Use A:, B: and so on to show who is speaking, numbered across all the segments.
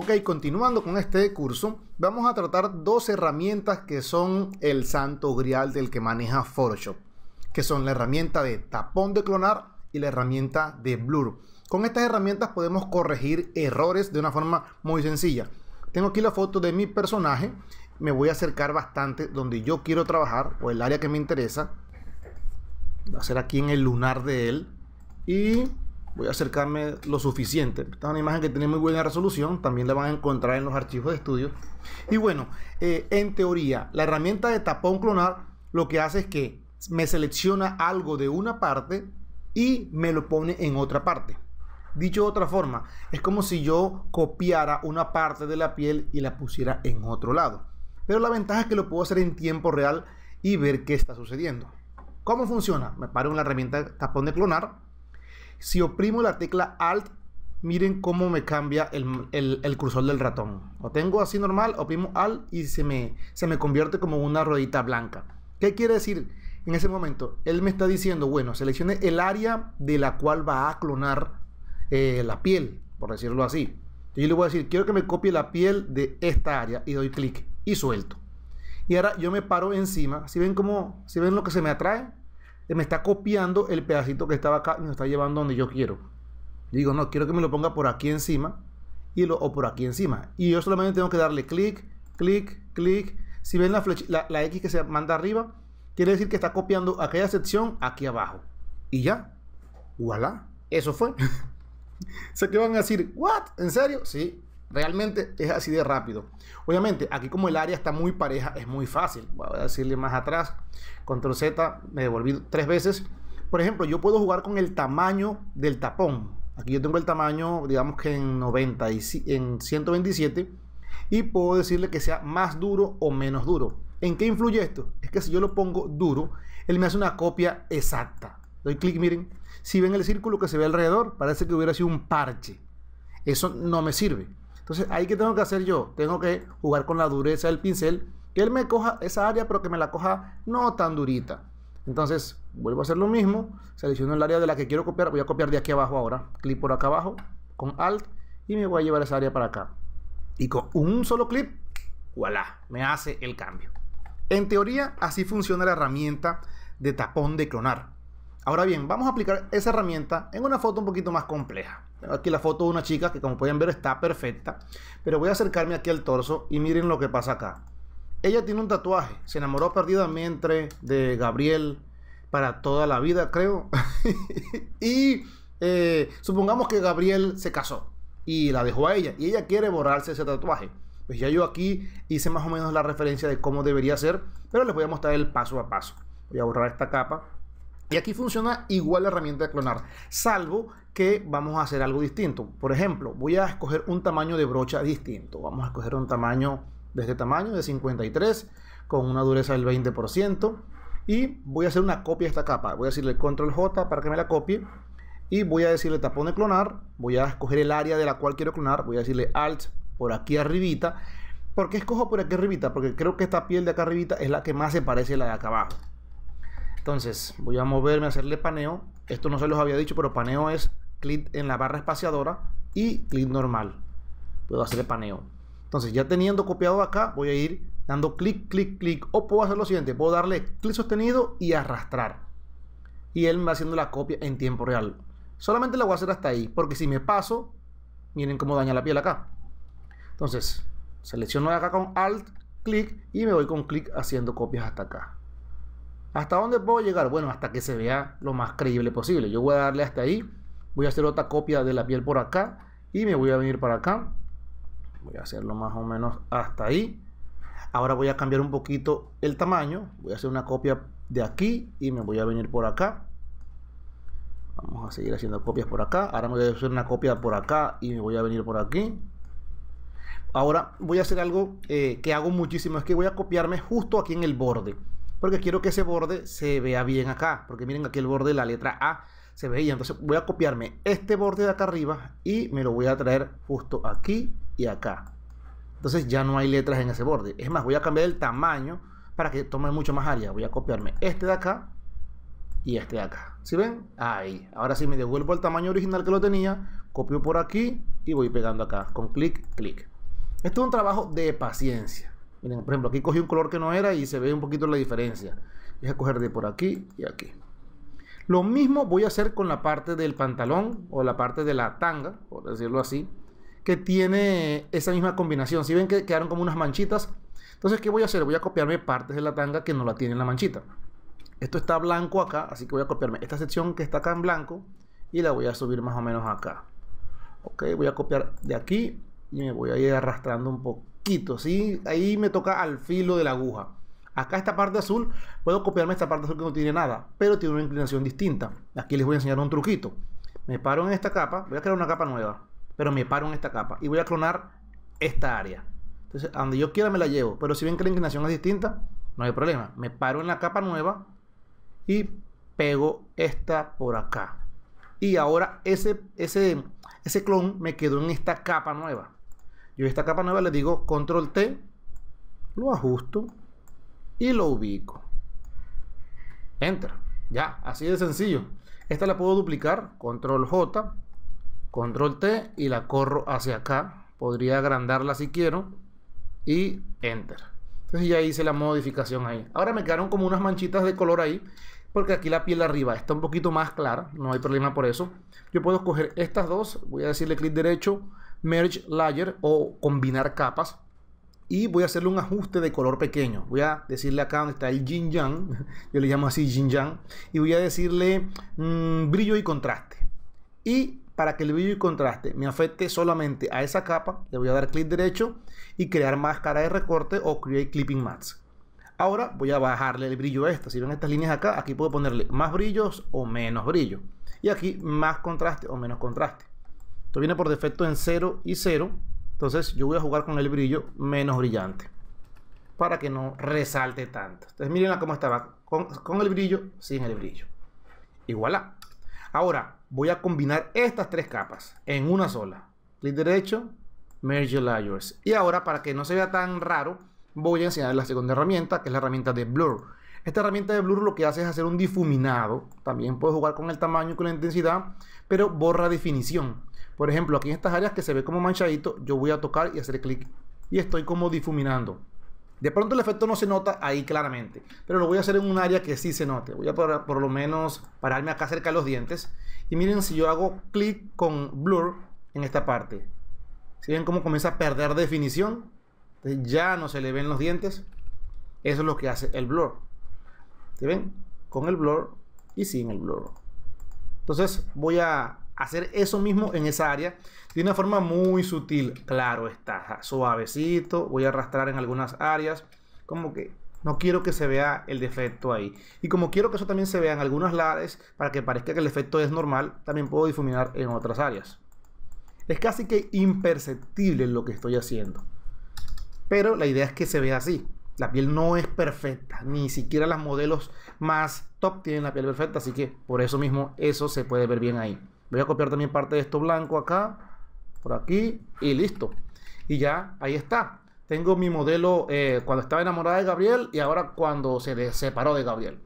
A: Ok, continuando con este curso, vamos a tratar dos herramientas que son el santo grial del que maneja Photoshop, que son la herramienta de tapón de clonar y la herramienta de blur. Con estas herramientas podemos corregir errores de una forma muy sencilla. Tengo aquí la foto de mi personaje, me voy a acercar bastante donde yo quiero trabajar o el área que me interesa. Voy a hacer aquí en el lunar de él y voy a acercarme lo suficiente. Esta es una imagen que tiene muy buena resolución, también la van a encontrar en los archivos de estudio. Y bueno, eh, en teoría, la herramienta de tapón clonar lo que hace es que me selecciona algo de una parte y me lo pone en otra parte. Dicho de otra forma, es como si yo copiara una parte de la piel y la pusiera en otro lado. Pero la ventaja es que lo puedo hacer en tiempo real y ver qué está sucediendo. ¿Cómo funciona? Me paro en la herramienta tapón de clonar si oprimo la tecla Alt, miren cómo me cambia el, el, cursor del ratón. Lo tengo así normal, oprimo Alt y se me, se me convierte como una ruedita blanca. ¿Qué quiere decir? En ese momento, él me está diciendo, bueno, seleccione el área de la cual va a clonar eh, la piel, por decirlo así. Yo le voy a decir, quiero que me copie la piel de esta área y doy clic y suelto. Y ahora yo me paro encima. Si ven cómo, si ven lo que se me atrae, me está copiando el pedacito que estaba acá y me está llevando donde yo quiero. digo, no, quiero que me lo ponga por aquí encima y lo, o por aquí encima. Y yo solamente tengo que darle clic, clic, clic. Si ven la, flecha, la, X que se manda arriba, quiere decir que está copiando aquella sección aquí abajo. Y ya, voilà, eso fue. sé que van a decir, ¿what? ¿En serio? Sí, Realmente es así de rápido. Obviamente, aquí como el área está muy pareja, es muy fácil. Voy a decirle más atrás. Control Z, me devolví tres veces. Por ejemplo, yo puedo jugar con el tamaño del tapón. Aquí yo tengo el tamaño, digamos que en 90 y en 127. Y puedo decirle que sea más duro o menos duro. ¿En qué influye esto? Es que si yo lo pongo duro, él me hace una copia exacta. Doy clic, miren. Si ven el círculo que se ve alrededor, parece que hubiera sido un parche. Eso no me sirve. Entonces, ¿ahí que tengo que hacer yo? Tengo que jugar con la dureza del pincel, que él me coja esa área, pero que me la coja no tan durita. Entonces, vuelvo a hacer lo mismo, selecciono el área de la que quiero copiar, voy a copiar de aquí abajo ahora, clic por acá abajo, con Alt, y me voy a llevar esa área para acá. Y con un solo clic, voilà, me hace el cambio. En teoría, así funciona la herramienta de tapón de clonar. Ahora bien, vamos a aplicar esa herramienta en una foto un poquito más compleja aquí la foto de una chica que como pueden ver está perfecta. Pero voy a acercarme aquí al torso y miren lo que pasa acá. Ella tiene un tatuaje. Se enamoró perdidamente de Gabriel para toda la vida, creo. y eh, supongamos que Gabriel se casó y la dejó a ella. Y ella quiere borrarse ese tatuaje. Pues ya yo aquí hice más o menos la referencia de cómo debería ser. Pero les voy a mostrar el paso a paso. Voy a borrar esta capa y aquí funciona igual la herramienta de clonar, salvo que vamos a hacer algo distinto. Por ejemplo, voy a escoger un tamaño de brocha distinto. Vamos a escoger un tamaño de este tamaño, de 53, con una dureza del 20%. Y voy a hacer una copia de esta capa. Voy a decirle control J para que me la copie. Y voy a decirle tapón de clonar. Voy a escoger el área de la cual quiero clonar. Voy a decirle alt por aquí arribita. ¿Por qué escojo por aquí arribita? Porque creo que esta piel de acá arribita es la que más se parece a la de acá abajo. Entonces voy a moverme, a hacerle paneo. Esto no se los había dicho, pero paneo es clic en la barra espaciadora y clic normal. Puedo hacerle paneo. Entonces ya teniendo copiado acá, voy a ir dando clic, clic, clic. O puedo hacer lo siguiente, puedo darle clic sostenido y arrastrar. Y él me va haciendo la copia en tiempo real. Solamente la voy a hacer hasta ahí, porque si me paso, miren cómo daña la piel acá. Entonces, selecciono acá con Alt, clic y me voy con clic haciendo copias hasta acá. ¿Hasta dónde puedo llegar? Bueno, hasta que se vea lo más creíble posible. Yo voy a darle hasta ahí. Voy a hacer otra copia de la piel por acá. Y me voy a venir para acá. Voy a hacerlo más o menos hasta ahí. Ahora voy a cambiar un poquito el tamaño. Voy a hacer una copia de aquí y me voy a venir por acá. Vamos a seguir haciendo copias por acá. Ahora me voy a hacer una copia por acá y me voy a venir por aquí. Ahora voy a hacer algo eh, que hago muchísimo. Es que voy a copiarme justo aquí en el borde porque quiero que ese borde se vea bien acá, porque miren aquí el borde de la letra A se veía, entonces voy a copiarme este borde de acá arriba y me lo voy a traer justo aquí y acá. Entonces ya no hay letras en ese borde. Es más, voy a cambiar el tamaño para que tome mucho más área. Voy a copiarme este de acá y este de acá. ¿Sí ven? Ahí. Ahora sí me devuelvo al tamaño original que lo tenía, copio por aquí y voy pegando acá con clic, clic. Esto es un trabajo de paciencia. Miren, por ejemplo, aquí cogí un color que no era y se ve un poquito la diferencia. Voy a coger de por aquí y aquí. Lo mismo voy a hacer con la parte del pantalón o la parte de la tanga, por decirlo así, que tiene esa misma combinación. Si ven que quedaron como unas manchitas, entonces ¿qué voy a hacer? Voy a copiarme partes de la tanga que no la tienen la manchita. Esto está blanco acá, así que voy a copiarme esta sección que está acá en blanco y la voy a subir más o menos acá. Ok, voy a copiar de aquí y me voy a ir arrastrando un poco Ahí me toca al filo de la aguja. Acá esta parte azul, puedo copiarme esta parte azul que no tiene nada, pero tiene una inclinación distinta. Aquí les voy a enseñar un truquito. Me paro en esta capa, voy a crear una capa nueva, pero me paro en esta capa y voy a clonar esta área. Entonces, donde yo quiera me la llevo, pero si ven que la inclinación es distinta, no hay problema. Me paro en la capa nueva y pego esta por acá. Y ahora ese, ese, ese clon me quedó en esta capa nueva. Yo esta capa nueva le digo control T, lo ajusto y lo ubico. Enter. Ya, así de sencillo. Esta la puedo duplicar, control J, control T y la corro hacia acá. Podría agrandarla si quiero y enter. Entonces ya hice la modificación ahí. Ahora me quedaron como unas manchitas de color ahí, porque aquí la piel arriba está un poquito más clara, no hay problema por eso. Yo puedo escoger estas dos, voy a decirle clic derecho, merge layer o combinar capas y voy a hacerle un ajuste de color pequeño. Voy a decirle acá donde está el Jin yang, yo le llamo así Jin yang, y voy a decirle mm, brillo y contraste. Y para que el brillo y contraste me afecte solamente a esa capa, le voy a dar clic derecho y crear máscara de recorte o create clipping mats. Ahora voy a bajarle el brillo a Si ven estas líneas acá, aquí puedo ponerle más brillos o menos brillo. Y aquí más contraste o menos contraste. Esto viene por defecto en 0 y 0. Entonces yo voy a jugar con el brillo menos brillante. Para que no resalte tanto. Entonces miren cómo estaba. Con, el brillo, sin el brillo. Y voilà. Ahora voy a combinar estas tres capas en una sola. Clic derecho, Merge Layers. Y ahora para que no se vea tan raro, voy a enseñar la segunda herramienta, que es la herramienta de Blur. Esta herramienta de Blur lo que hace es hacer un difuminado. También puedes jugar con el tamaño y con la intensidad, pero borra definición. Por ejemplo, aquí en estas áreas que se ve como manchadito, yo voy a tocar y hacer clic y estoy como difuminando. De pronto el efecto no se nota ahí claramente, pero lo voy a hacer en un área que sí se note. Voy a por, lo menos pararme acá cerca de los dientes. Y miren si yo hago clic con blur en esta parte. Si ven cómo comienza a perder definición, ya no se le ven los dientes. Eso es lo que hace el blur. ¿Se ven? Con el blur y sin el blur. Entonces voy a hacer eso mismo en esa área de una forma muy sutil. Claro está, suavecito, voy a arrastrar en algunas áreas, como que no quiero que se vea el defecto ahí. Y como quiero que eso también se vea en algunos lares, para que parezca que el defecto es normal, también puedo difuminar en otras áreas. Es casi que imperceptible lo que estoy haciendo. Pero la idea es que se vea así. La piel no es perfecta, ni siquiera las modelos más top tienen la piel perfecta, así que por eso mismo eso se puede ver bien ahí. Voy a copiar también parte de esto blanco acá, por aquí y listo. Y ya, ahí está. Tengo mi modelo eh, cuando estaba enamorada de Gabriel y ahora cuando se separó de Gabriel.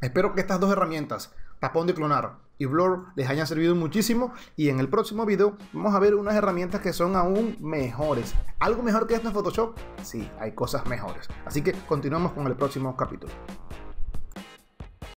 A: Espero que estas dos herramientas, tapón de clonar y blur, les hayan servido muchísimo y en el próximo video vamos a ver unas herramientas que son aún mejores. ¿Algo mejor que esto en Photoshop? Sí, hay cosas mejores. Así que continuamos con el próximo capítulo.